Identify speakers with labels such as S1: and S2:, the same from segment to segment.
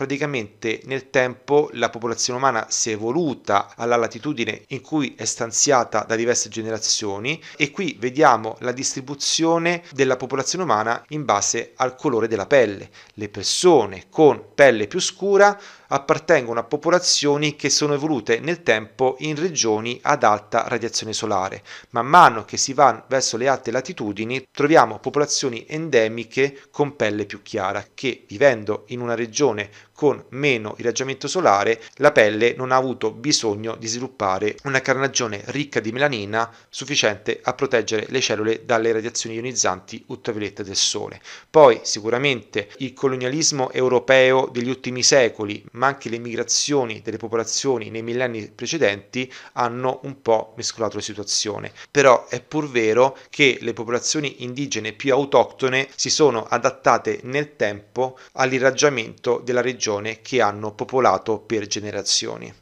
S1: Praticamente nel tempo la popolazione umana si è evoluta alla latitudine in cui è stanziata da diverse generazioni e qui vediamo la distribuzione della popolazione umana in base al colore della pelle. Le persone con pelle più scura appartengono a popolazioni che sono evolute nel tempo in regioni ad alta radiazione solare. Man mano che si va verso le alte latitudini troviamo popolazioni endemiche con pelle più chiara che vivendo in una regione con meno irraggiamento solare la pelle non ha avuto bisogno di sviluppare una carnagione ricca di melanina sufficiente a proteggere le cellule dalle radiazioni ionizzanti ultraviolette del sole. Poi sicuramente il colonialismo europeo degli ultimi secoli, ma anche le migrazioni delle popolazioni nei millenni precedenti hanno un po' mescolato la situazione. Però è pur vero che le popolazioni indigene più autoctone si sono adattate nel tempo all'irraggiamento della regione persone che hanno popolato per generazioni.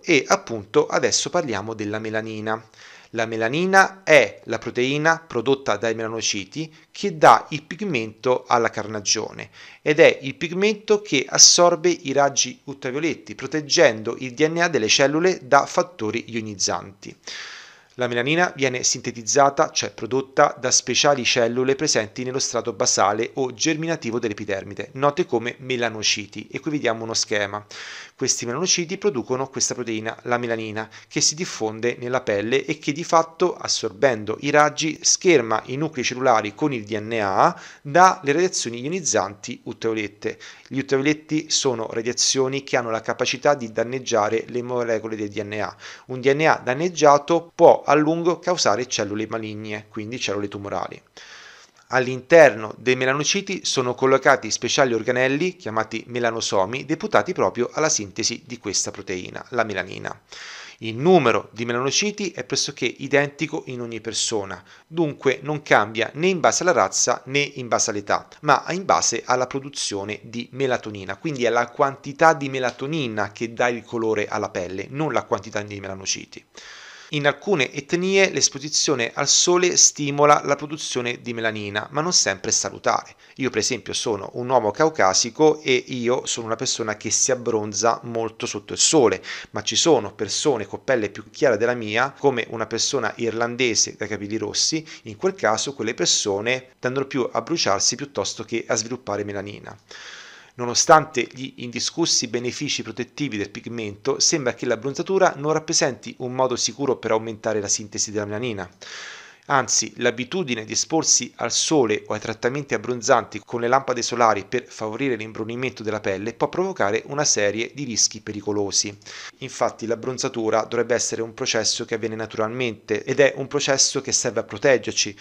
S1: E appunto adesso parliamo della melanina. La melanina è la proteina prodotta dai melanociti che dà il pigmento alla carnagione ed è il pigmento che assorbe i raggi ultravioletti, proteggendo il DNA delle cellule da fattori ionizzanti. La melanina viene sintetizzata, cioè prodotta, da speciali cellule presenti nello strato basale o germinativo dell'epidermide, note come melanociti, e qui vediamo uno schema. Questi melanociti producono questa proteina, la melanina, che si diffonde nella pelle e che di fatto, assorbendo i raggi, scherma i nuclei cellulari con il DNA dalle radiazioni ionizzanti ultraviolette. Gli ultravioletti sono radiazioni che hanno la capacità di danneggiare le molecole del DNA. Un DNA danneggiato può a lungo causare cellule maligne, quindi cellule tumorali. All'interno dei melanociti sono collocati speciali organelli, chiamati melanosomi, deputati proprio alla sintesi di questa proteina, la melanina. Il numero di melanociti è pressoché identico in ogni persona, dunque non cambia né in base alla razza né in base all'età, ma in base alla produzione di melatonina, quindi è la quantità di melatonina che dà il colore alla pelle, non la quantità di melanociti. In alcune etnie l'esposizione al sole stimola la produzione di melanina, ma non sempre è salutare. Io per esempio sono un uomo caucasico e io sono una persona che si abbronza molto sotto il sole, ma ci sono persone con pelle più chiara della mia, come una persona irlandese dai capelli rossi, in quel caso quelle persone tendono più a bruciarsi piuttosto che a sviluppare melanina. Nonostante gli indiscussi benefici protettivi del pigmento, sembra che l'abbronzatura non rappresenti un modo sicuro per aumentare la sintesi della melanina. Anzi, l'abitudine di esporsi al sole o ai trattamenti abbronzanti con le lampade solari per favorire l'imbrunimento della pelle può provocare una serie di rischi pericolosi. Infatti, l'abbronzatura dovrebbe essere un processo che avviene naturalmente ed è un processo che serve a proteggerci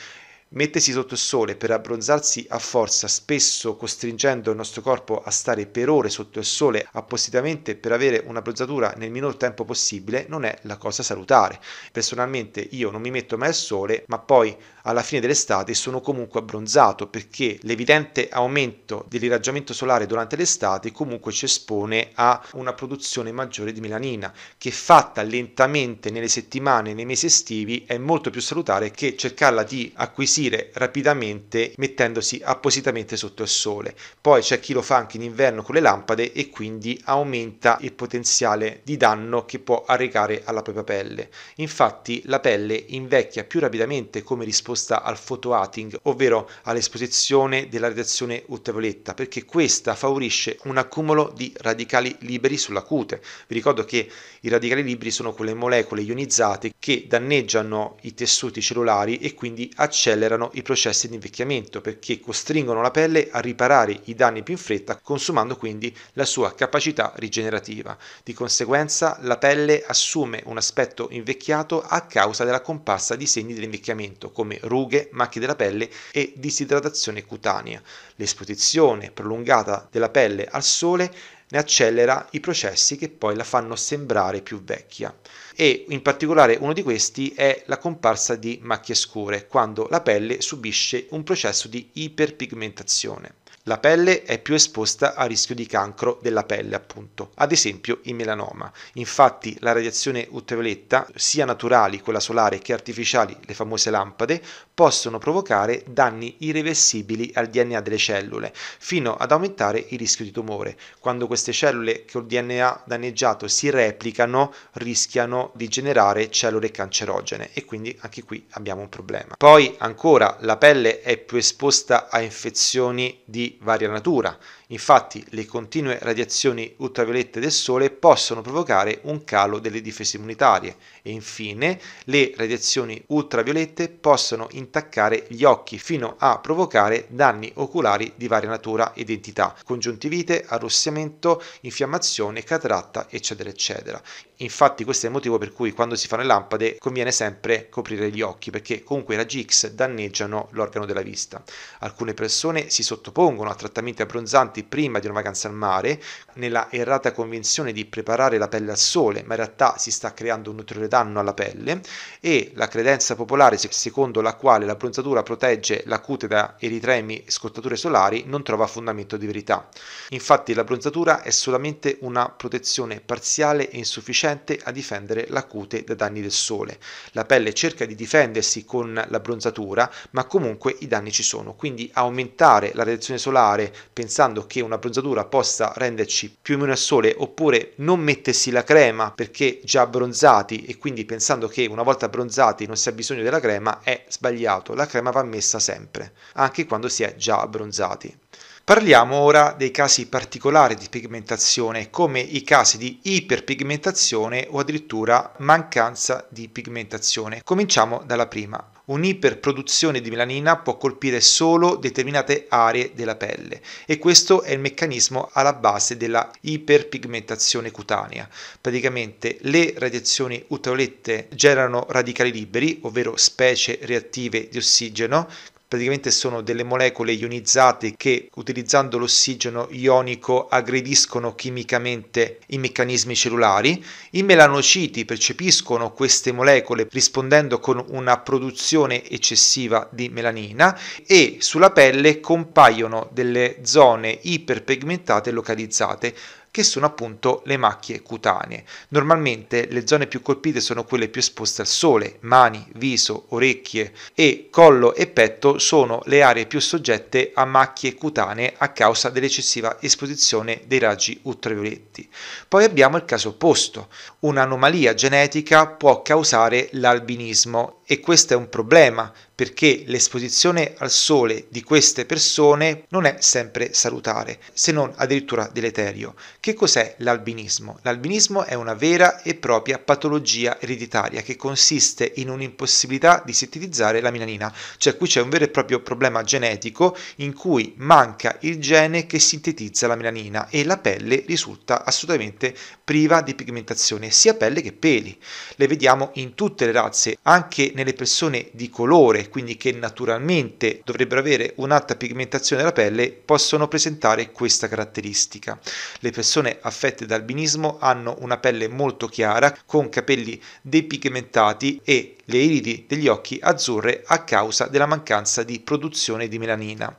S1: Mettersi sotto il sole per abbronzarsi a forza, spesso costringendo il nostro corpo a stare per ore sotto il sole appositamente per avere un'abbronzatura nel minor tempo possibile, non è la cosa salutare. Personalmente io non mi metto mai al sole, ma poi alla fine dell'estate sono comunque abbronzato perché l'evidente aumento dell'irraggiamento solare durante l'estate comunque ci espone a una produzione maggiore di melanina, che fatta lentamente nelle settimane, nei mesi estivi, è molto più salutare che cercarla di acquisire arrostire rapidamente mettendosi appositamente sotto il sole. Poi c'è chi lo fa anche in inverno con le lampade e quindi aumenta il potenziale di danno che può arrecare alla propria pelle. Infatti la pelle invecchia più rapidamente come risposta al photoating, ovvero all'esposizione della radiazione ultravioletta, perché questa favorisce un accumulo di radicali liberi sulla cute. Vi ricordo che i radicali liberi sono quelle molecole ionizzate che danneggiano i tessuti cellulari e quindi accelerano accelerano i processi di invecchiamento perché costringono la pelle a riparare i danni più in fretta, consumando quindi la sua capacità rigenerativa. Di conseguenza, la pelle assume un aspetto invecchiato a causa della comparsa di segni dell'invecchiamento, come rughe, macchie della pelle e disidratazione cutanea. L'esposizione prolungata della pelle al sole ne accelera i processi che poi la fanno sembrare più vecchia. E in particolare uno di questi è la comparsa di macchie scure, quando la pelle subisce un processo di iperpigmentazione. La pelle è più esposta a rischio di cancro della pelle, appunto, ad esempio il melanoma. Infatti la radiazione ultravioletta, sia naturali, quella solare, che artificiali, le famose lampade, possono provocare danni irreversibili al DNA delle cellule, fino ad aumentare il rischio di tumore. Quando queste cellule col DNA danneggiato si replicano, rischiano di generare cellule cancerogene e quindi anche qui abbiamo un problema. Poi ancora la pelle è più esposta a infezioni di varia natura, Infatti le continue radiazioni ultraviolette del Sole possono provocare un calo delle difese immunitarie e infine le radiazioni ultraviolette possono intaccare gli occhi fino a provocare danni oculari di varia natura ed entità, congiuntivite, arrossiamento, infiammazione, cataratta, eccetera, eccetera. Infatti questo è il motivo per cui quando si fanno le lampade conviene sempre coprire gli occhi perché comunque i raggi X danneggiano l'organo della vista. Alcune persone si sottopongono a trattamenti abbronzanti importanti prima di una vacanza al mare, nella errata convinzione di preparare la pelle al sole, ma in realtà si sta creando un ulteriore danno alla pelle, e la credenza popolare secondo la quale la bronzatura protegge la cute da eritremi e scottature solari non trova fondamento di verità. Infatti la bronzatura è solamente una protezione parziale e insufficiente a difendere la cute da danni del sole. La pelle cerca di difendersi con la bronzatura, ma comunque i danni ci sono, quindi aumentare la radiazione solare pensando che una bronzatura possa renderci più o meno al sole oppure non mettersi la crema perché già bronzati e quindi pensando che una volta bronzati non si ha bisogno della crema è sbagliato, la crema va messa sempre, anche quando si è già bronzati. Parliamo ora dei casi particolari di pigmentazione, come i casi di iperpigmentazione o addirittura mancanza di pigmentazione. Cominciamo dalla prima. Un'iperproduzione di melanina può colpire solo determinate aree della pelle e questo è il meccanismo alla base della iperpigmentazione cutanea. Praticamente le radiazioni ultraviolette generano radicali liberi, ovvero specie reattive di ossigeno praticamente sono delle molecole ionizzate che utilizzando l'ossigeno ionico aggrediscono chimicamente i meccanismi cellulari. I melanociti percepiscono queste molecole rispondendo con una produzione eccessiva di melanina e sulla pelle compaiono delle zone iperpigmentate localizzate che sono appunto le macchie cutanee. Normalmente le zone più colpite sono quelle più esposte al sole, mani, viso, orecchie e collo e petto sono le aree più soggette a macchie cutanee a causa dell'eccessiva esposizione dei raggi ultravioletti. Poi abbiamo il caso opposto, un'anomalia genetica può causare l'albinismo e questo è un problema perché l'esposizione al sole di queste persone non è sempre salutare, se non addirittura deleterio. Che cos'è l'albinismo? L'albinismo è una vera e propria patologia ereditaria che consiste in un'impossibilità di sintetizzare la melanina, cioè qui c'è un vero e proprio problema genetico in cui manca il gene che sintetizza la melanina e la pelle risulta assolutamente priva di pigmentazione, sia pelle che peli. Le vediamo in tutte le razze, anche nelle persone di colore quindi che naturalmente dovrebbero avere un'alta pigmentazione della pelle possono presentare questa caratteristica. Le persone affette da albinismo hanno una pelle molto chiara con capelli depigmentati e le iridi degli occhi azzurre a causa della mancanza di produzione di melanina.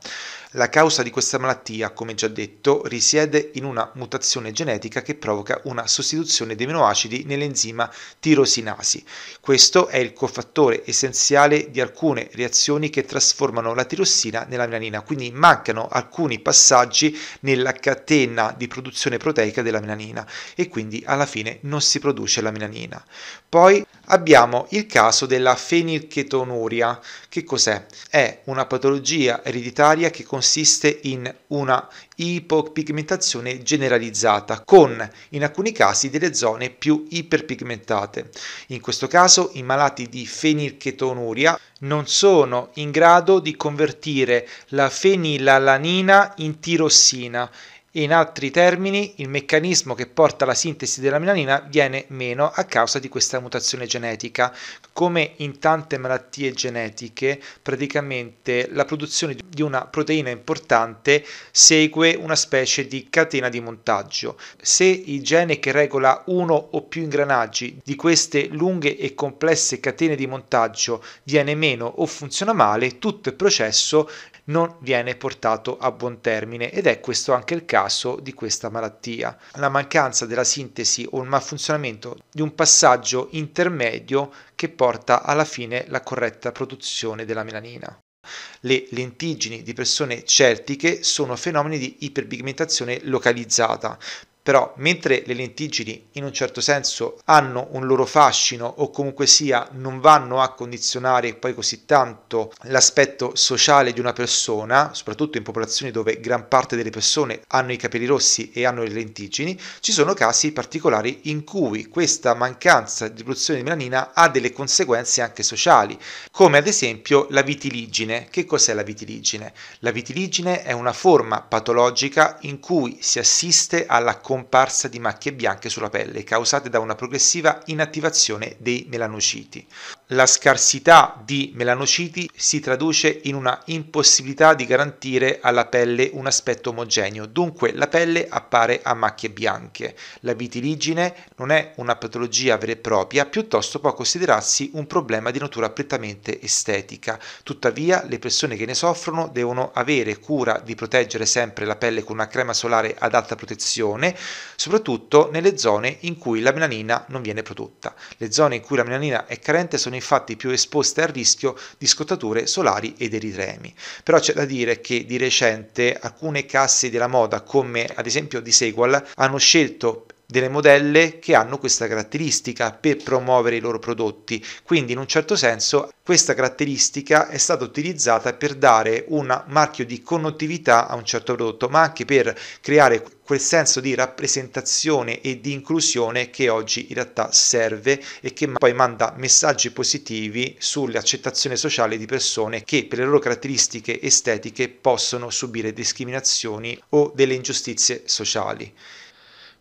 S1: La causa di questa malattia, come già detto, risiede in una mutazione genetica che provoca una sostituzione di aminoacidi nell'enzima tirosinasi. Questo è il cofattore essenziale di alcune reazioni che trasformano la tirossina nella melanina, quindi mancano alcuni passaggi nella catena di produzione proteica della melanina e quindi alla fine non si produce la melanina. Poi Abbiamo il caso della fenilchetonuria. Che cos'è? È una patologia ereditaria che consiste in una ipopigmentazione generalizzata, con in alcuni casi delle zone più iperpigmentate. In questo caso i malati di fenilchetonuria non sono in grado di convertire la fenilalanina in tirossina e in altri termini il meccanismo che porta alla sintesi dell'amilanina viene meno a causa di questa mutazione genetica. Come in tante malattie genetiche, praticamente la produzione di una proteina importante segue una specie di catena di montaggio. Se il gene che regola uno o più ingranaggi di queste lunghe e complesse catene di montaggio viene meno o funziona male, tutto il processo non viene portato a buon termine ed è questo anche il caso di questa malattia. La mancanza della sintesi o il malfunzionamento di un passaggio intermedio che porta alla fine la corretta produzione della melanina. Le lentiggini di persone celtiche sono fenomeni di iperpigmentazione localizzata, però, mentre le lentiggini in un certo senso hanno un loro fascino o comunque sia non vanno a condizionare poi così tanto l'aspetto sociale di una persona, soprattutto in popolazioni dove gran parte delle persone hanno i capelli rossi e hanno le lentiggini, ci sono casi particolari in cui questa mancanza di produzione di melanina ha delle conseguenze anche sociali, come ad esempio la vitiligine. Che cos'è la vitiligine? La vitiligine è una forma patologica in cui si assiste alla comparsa di macchie bianche sulla pelle causate da una progressiva inattivazione dei melanociti. La scarsità di melanociti si traduce in una impossibilità di garantire alla pelle un aspetto omogeneo, dunque la pelle appare a macchie bianche. La vitiligine non è una patologia vera e propria, piuttosto può considerarsi un problema di natura prettamente estetica. Tuttavia, le persone che ne soffrono devono avere cura di proteggere sempre la pelle con una crema solare ad alta protezione soprattutto nelle zone in cui la melanina non viene prodotta. Le zone in cui la melanina è carente sono infatti più esposte al rischio di scottature solari ed eritremi. Però c'è da dire che di recente alcune casse della moda, come ad esempio di Segual, hanno scelto delle modelle che hanno questa caratteristica per promuovere i loro prodotti. Quindi in un certo senso questa caratteristica è stata utilizzata per dare un marchio di connottività a un certo prodotto, ma anche per creare quel senso di rappresentazione e di inclusione che oggi in realtà serve e che poi manda messaggi positivi sull'accettazione sociale di persone che per le loro caratteristiche estetiche possono subire discriminazioni o delle ingiustizie sociali.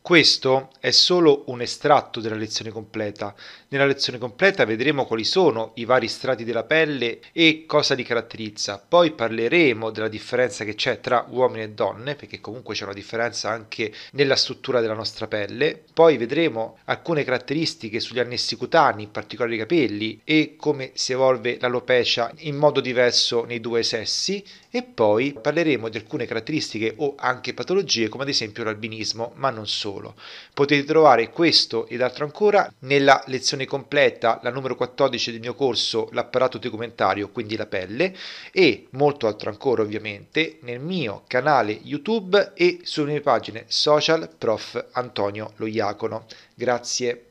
S1: Questo è solo un estratto della lezione completa. Nella lezione completa vedremo quali sono i vari strati della pelle e cosa li caratterizza. Poi parleremo della differenza che c'è tra uomini e donne, perché comunque c'è una differenza anche nella struttura della nostra pelle. Poi vedremo alcune caratteristiche sugli annessi cutanei, in particolare i capelli, e come si evolve l'alopecia in modo diverso nei due sessi. E poi parleremo di alcune caratteristiche o anche patologie, come ad esempio l'albinismo, ma non solo solo. Potete trovare questo ed altro ancora nella lezione completa, la numero 14 del mio corso L'apparato documentario, quindi la pelle, e molto altro ancora ovviamente nel mio canale YouTube e sulle mie pagine social Prof. Antonio Loiacono. Grazie.